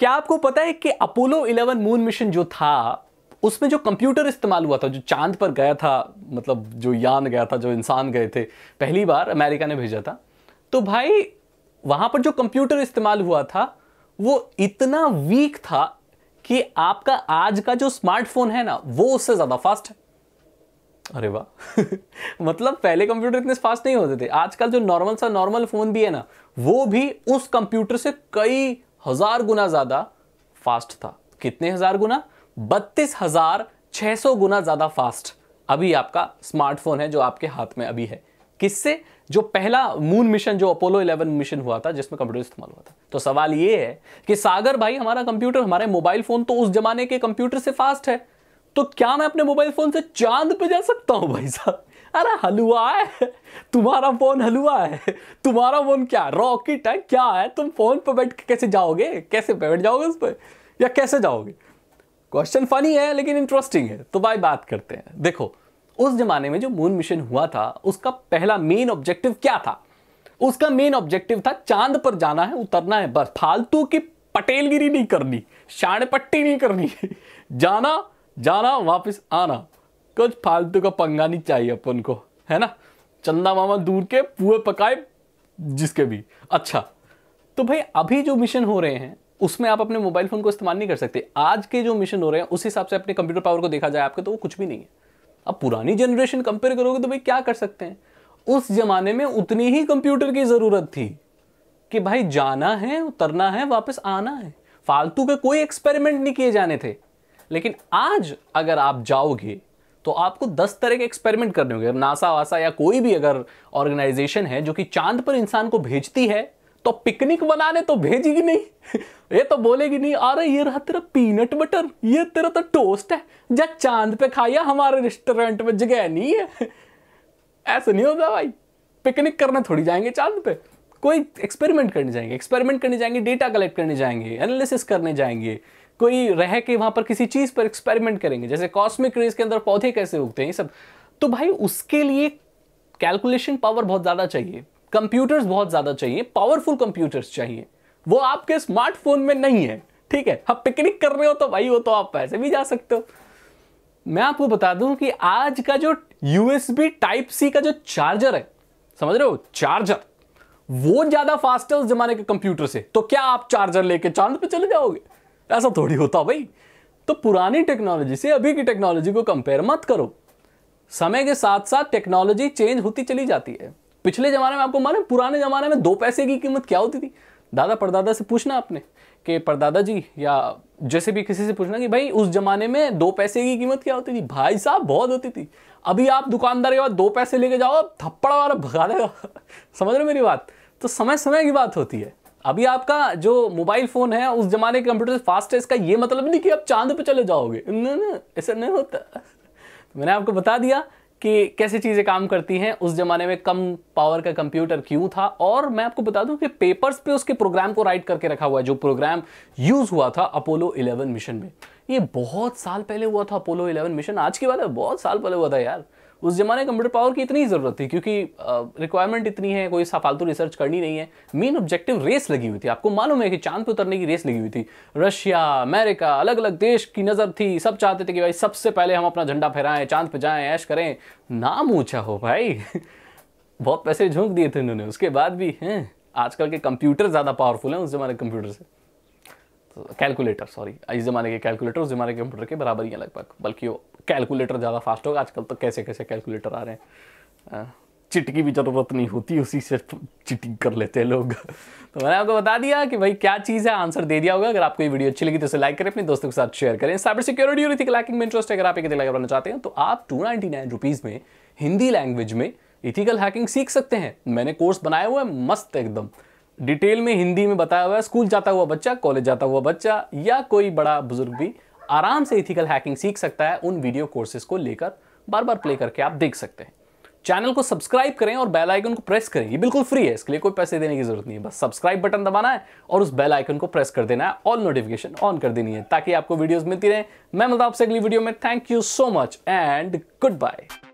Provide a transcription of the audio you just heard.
क्या आपको पता है कि अपोलो 11 मून मिशन जो था उसमें जो कंप्यूटर इस्तेमाल हुआ था जो चांद पर गया था मतलब जो यान गया था जो इंसान गए थे पहली बार अमेरिका ने भेजा था तो भाई वहां पर जो कंप्यूटर इस्तेमाल हुआ था वो इतना वीक था कि आपका आज का जो स्मार्टफोन है ना वो उससे ज़्यादा फास्ट है अरे वाह मतलब पहले कंप्यूटर इतने फास्ट नहीं होते थे आजकल जो नॉर्मल सा नॉर्मल फ़ोन भी है ना वो भी उस कंप्यूटर से कई हजार गुना ज्यादा फास्ट था कितने हजार गुना बत्तीस हजार छह सौ गुना ज्यादा फास्ट अभी आपका स्मार्टफोन है जो आपके हाथ में अभी है किससे जो पहला मून मिशन जो अपोलो 11 मिशन हुआ था जिसमें कंप्यूटर इस्तेमाल हुआ था तो सवाल यह है कि सागर भाई हमारा कंप्यूटर हमारे मोबाइल फोन तो उस जमाने के कंप्यूटर से फास्ट है तो क्या मैं अपने मोबाइल फोन से चांद पे जा सकता हूं भाई साहब अरे हलवा है तुम्हारा फोन हलवा है तुम्हारा फोन क्या रॉकेट है क्या है तुम फोन पर बैठ के कैसे जाओगे कैसे बैठ जाओगे उस पर या कैसे जाओगे क्वेश्चन फनी है लेकिन इंटरेस्टिंग है तो भाई बात करते हैं देखो उस जमाने में जो मून मिशन हुआ था उसका पहला मेन ऑब्जेक्टिव क्या था उसका मेन ऑब्जेक्टिव था चांद पर जाना है उतरना है बस फालतू की पटेलगिरी नहीं करनी शाण पट्टी नहीं करनी जाना जाना वापस आना कुछ फालतू का पंगा नहीं चाहिए अपन को है ना चंदा मामा दूर के पुए पकाए जिसके भी अच्छा तो भाई अभी जो मिशन हो रहे हैं उसमें आप अपने मोबाइल फ़ोन को इस्तेमाल नहीं कर सकते आज के जो मिशन हो रहे हैं उस हिसाब से अपने कंप्यूटर पावर को देखा जाए आपके तो वो कुछ भी नहीं है अब पुरानी जनरेशन कंपेयर करोगे तो भाई क्या कर सकते हैं उस जमाने में उतनी ही कंप्यूटर की ज़रूरत थी कि भाई जाना है उतरना है वापस आना है फालतू के कोई एक्सपेरिमेंट नहीं किए जाने थे लेकिन आज अगर आप जाओगे तो आपको दस तरह के एक्सपेरिमेंट करने होंगे नासा वासा या कोई भी अगर ऑर्गेनाइजेशन है जो कि चांद पर इंसान को भेजती है तो पिकनिक बनाने तो भेजेगी नहीं ये तो बोलेगी नहीं अरे ये रहा तेरा पीनट बटर ये तेरा तो टोस्ट है जब चांद पे खाया हमारे रेस्टोरेंट में जगह नहीं है ऐसा नहीं होता भाई पिकनिक करने थोड़ी जाएंगे चांद पे कोई एक्सपेरिमेंट करने जाएंगे एक्सपेरिमेंट करने जाएंगे डेटा कलेक्ट करने जाएंगे एनालिसिस करने जाएंगे कोई रह के वहां पर किसी चीज़ पर एक्सपेरिमेंट करेंगे जैसे कॉस्मिक रेज के अंदर पौधे कैसे उगते हैं ये सब तो भाई उसके लिए कैलकुलेशन पावर बहुत ज़्यादा चाहिए कंप्यूटर्स बहुत ज़्यादा चाहिए पावरफुल कंप्यूटर्स चाहिए वो आपके स्मार्टफोन में नहीं है ठीक है आप पिकनिक कर रहे हो तो भाई वो तो आप पैसे भी जा सकते हो मैं आपको बता दूं कि आज का जो यूएसबी टाइप सी का जो चार्जर है समझ रहे हो चार्जर वो ज्यादा फास्ट है उस जमाने के कंप्यूटर से तो क्या आप चार्जर लेके चांद पे चले जाओगे ऐसा थोड़ी होता भाई तो पुरानी टेक्नोलॉजी से अभी की टेक्नोलॉजी को कंपेयर मत करो समय के साथ साथ टेक्नोलॉजी चेंज होती चली जाती है पिछले ज़माने में आपको मालूम पुराने ज़माने में दो पैसे की कीमत क्या होती थी दादा परदादा से पूछना आपने कि परदादा जी या जैसे भी किसी से पूछना कि भाई उस ज़माने में दो पैसे की कीमत क्या होती थी भाई साहब बहुत होती थी अभी आप दुकानदार के बाद दो पैसे लेके जाओ थप्पड़ वाला भगा देगा समझ रहे मेरी बात तो समय समय की बात होती है अभी आपका जो मोबाइल फ़ोन है उस ज़माने के कंप्यूटर से फास्ट है इसका ये मतलब नहीं कि आप चांद पर चले जाओगे नहीं नहीं ऐसा नहीं होता तो मैंने आपको बता दिया कि कैसे चीज़ें काम करती हैं उस ज़माने में कम पावर का कंप्यूटर क्यों था और मैं आपको बता दूं कि पेपर्स पे उसके प्रोग्राम को राइट करके रखा हुआ है जो प्रोग्राम यूज़ हुआ था अपोलो 11 मिशन में ये बहुत साल पहले हुआ था अपोलो 11 मिशन आज की बात है बहुत साल पहले हुआ था यार उस ज़माने कंप्यूटर पावर की इतनी ज़रूरत थी क्योंकि रिक्वायरमेंट इतनी है कोई फालतू रिसर्च करनी नहीं है मेन ऑब्जेक्टिव रेस लगी हुई थी आपको मालूम है कि चांद पर उतरने की रेस लगी हुई थी रशिया अमेरिका अलग अलग देश की नज़र थी सब चाहते थे कि भाई सबसे पहले हम अपना झंडा फहराएं चांद पर जाए ऐश करें नाम ऊँचा हो भाई बहुत पैसे झोंक दिए थे उन्होंने उसके बाद भी हैं आजकल के कंप्यूटर ज़्यादा पावरफुल हैं उस ज़माने कंप्यूटर से कैलकुलेटर सॉरी इस ज़माने के कैलकुलेटर उस ज़माने के कंप्यूटर के बराबर ही है लगभग बल्कि वो कैलकुलेटर ज़्यादा फास्ट होगा आजकल तो कैसे कैसे कैलकुलेटर आ रहे हैं चिट की भी ज़रूरत नहीं होती उसी से चिटिंग कर लेते हैं लोग तो मैंने आपको बता दिया कि भाई क्या चीज़ है आंसर दे दिया होगा अगर आपको ये वीडियो अच्छी लगी तो इसे लाइक करें अपने दोस्तों के साथ शेयर करें साइबर सिक्योरिटी और इथिकल हैकिंग में इंटरेस्ट है अगर आप एक लगा बनाना चाहते हैं तो आप टू नाइनटी नाइन रुपीज़ में हिंदी लैंग्वेज में इथिकल हैकिंग सीख सकते हैं मैंने कोर्स बनाया हुआ है मस्त एकदम डिटेल में हिंदी में बताया हुआ है स्कूल जाता हुआ बच्चा कॉलेज जाता हुआ बच्चा या कोई बड़ा बुजुर्ग भी आराम से इथिकल हैकिंग सीख सकता है उन वीडियो कोर्सेज को लेकर बार बार प्ले करके आप देख सकते हैं चैनल को सब्सक्राइब करें और बेल आइकन को प्रेस करें ये बिल्कुल फ्री है इसके लिए कोई पैसे देने की जरूरत नहीं है बस सब्सक्राइब बटन दबाना है और उस बेल आइकन को प्रेस कर देना है ऑल नोटिफिकेशन ऑन कर देनी है ताकि आपको वीडियोस मिलती रहे मैं मिलता आपसे अगली वीडियो में thank you so much and good bye